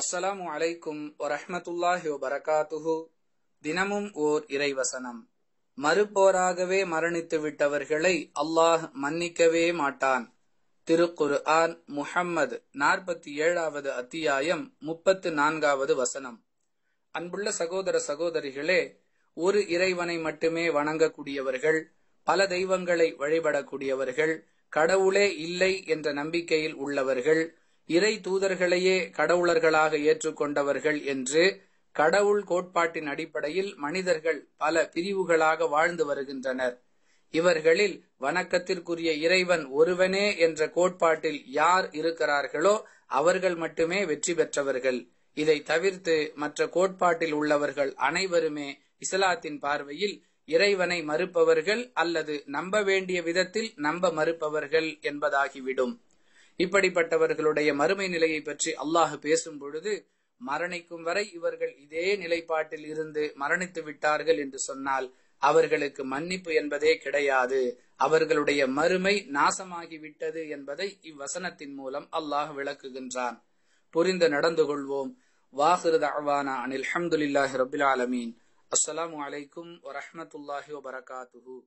அஸ்ஸலாமு அலைக்கும் வரஹமத்துல்லாஹி வரகாத்துஹு தினமும் ஓர் இறைவசனம் மறுப்போராகவே மரணித்து விட்டவர்களை அல்லாஹ் மன்னிக்கவே மாட்டான் திருக்குரு ஆன் முஹம்மது நாற்பத்தி ஏழாவது அத்தியாயம் முப்பத்து நான்காவது வசனம் அன்புள்ள சகோதர சகோதரிகளே ஒரு இறைவனை மட்டுமே வணங்கக்கூடியவர்கள் பல தெய்வங்களை வழிபடக்கூடியவர்கள் கடவுளே இல்லை என்ற நம்பிக்கையில் உள்ளவர்கள் இறை தூதர்களையே கடவுளர்களாக ஏற்றுக்கொண்டவர்கள் என்று கடவுள் கோட்பாட்டின் அடிப்படையில் மனிதர்கள் பல பிரிவுகளாக வாழ்ந்து வருகின்றனர் இவர்களில் வணக்கத்திற்குரிய இறைவன் ஒருவனே என்ற கோட்பாட்டில் யார் இருக்கிறார்களோ அவர்கள் மட்டுமே வெற்றி பெற்றவர்கள் இதை தவிர்த்து மற்ற கோட்பாட்டில் உள்ளவர்கள் அனைவருமே இஸ்லாத்தின் பார்வையில் இறைவனை மறுப்பவர்கள் அல்லது நம்ப வேண்டிய விதத்தில் நம்ப மறுப்பவர்கள் என்பதாகிவிடும் இப்படிப்பட்டவர்களுடைய மறுமை நிலையை பற்றி அல்லாஹ் பேசும் பொழுது மரணிக்கும் வரை இவர்கள் இதே நிலைப்பாட்டில் இருந்து மரணித்து விட்டார்கள் என்று சொன்னால் அவர்களுக்கு மன்னிப்பு என்பதே கிடையாது அவர்களுடைய மறுமை நாசமாகிவிட்டது என்பதை இவ்வசனத்தின் மூலம் அல்லாஹ் விளக்குகின்றான் புரிந்து நடந்து கொள்வோம் வாஹிருத அனில் அஹமதுல்லாஹி ரபுல் ஆலமீன் அஸ்லாம் வலைக்கும் வரமத்துல்லாஹி வபரகாத்துஹூ